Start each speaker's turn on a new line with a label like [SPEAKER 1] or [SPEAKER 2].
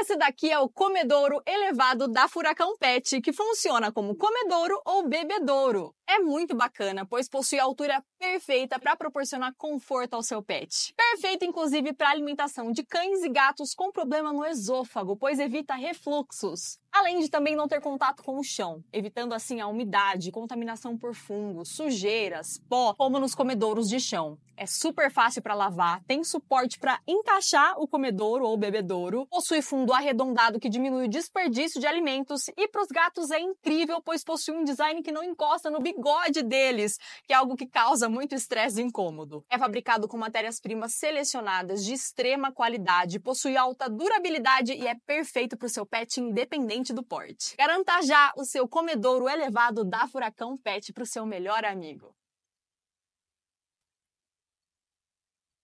[SPEAKER 1] Esse daqui é o comedouro elevado da Furacão Pet, que funciona como comedouro ou bebedouro. É muito bacana, pois possui a altura perfeita para proporcionar conforto ao seu pet. Perfeito, inclusive, para alimentação de cães e gatos com problema no esôfago, pois evita refluxos. Além de também não ter contato com o chão, evitando assim a umidade, contaminação por fungos, sujeiras, pó, como nos comedouros de chão é super fácil para lavar, tem suporte para encaixar o comedouro ou bebedouro, possui fundo arredondado que diminui o desperdício de alimentos e para os gatos é incrível, pois possui um design que não encosta no bigode deles, que é algo que causa muito estresse e incômodo. É fabricado com matérias-primas selecionadas de extrema qualidade, possui alta durabilidade e é perfeito para o seu pet independente do porte. Garanta já o seu comedouro elevado da Furacão Pet para o seu melhor amigo.